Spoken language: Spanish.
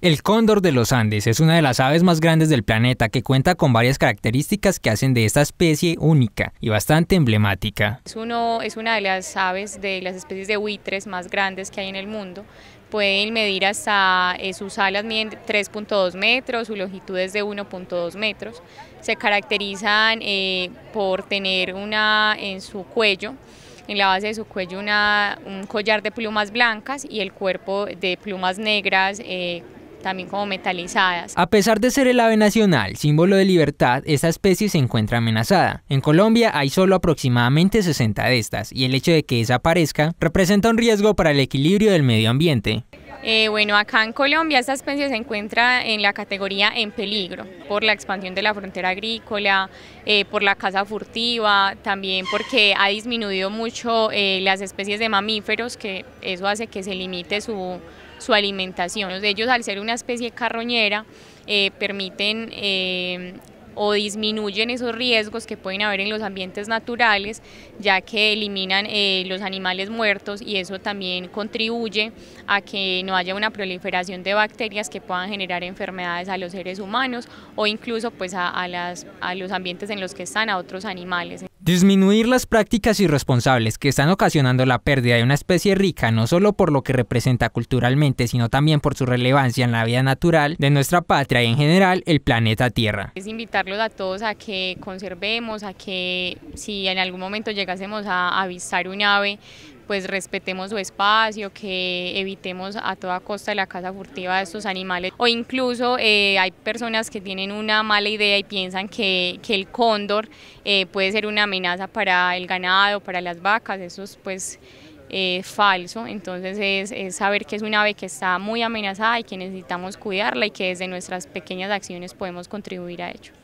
El cóndor de los Andes es una de las aves más grandes del planeta que cuenta con varias características que hacen de esta especie única y bastante emblemática. Es, uno, es una de las aves de las especies de buitres más grandes que hay en el mundo. Pueden medir hasta eh, sus alas miden 3.2 metros, su longitud es de 1.2 metros. Se caracterizan eh, por tener una en su cuello en la base de su cuello una, un collar de plumas blancas y el cuerpo de plumas negras eh, también como metalizadas. A pesar de ser el ave nacional, símbolo de libertad, esta especie se encuentra amenazada. En Colombia hay solo aproximadamente 60 de estas y el hecho de que desaparezca representa un riesgo para el equilibrio del medio ambiente. Eh, bueno, acá en Colombia esta especie se encuentra en la categoría en peligro por la expansión de la frontera agrícola, eh, por la caza furtiva, también porque ha disminuido mucho eh, las especies de mamíferos, que eso hace que se limite su, su alimentación. Ellos al ser una especie carroñera permiten o disminuyen esos riesgos que pueden haber en los ambientes naturales, ya que eliminan eh, los animales muertos y eso también contribuye a que no haya una proliferación de bacterias que puedan generar enfermedades a los seres humanos o incluso pues a, a los ambientes en los que están, a otros animales. Disminuir las prácticas irresponsables que están ocasionando la pérdida de una especie rica no solo por lo que representa culturalmente, sino también por su relevancia en la vida natural de nuestra patria y en general el planeta Tierra. Es invitarlos a todos a que conservemos, a que si en algún momento llegásemos a avistar un ave, pues respetemos su espacio, que evitemos a toda costa la caza furtiva de estos animales. O incluso eh, hay personas que tienen una mala idea y piensan que, el cóndor eh, puede ser una amenaza para el ganado, para las vacas, eso es pues eh, falso, entonces es, es saber que es un ave que está muy amenazada y que necesitamos cuidarla y que desde nuestras pequeñas acciones podemos contribuir a ello.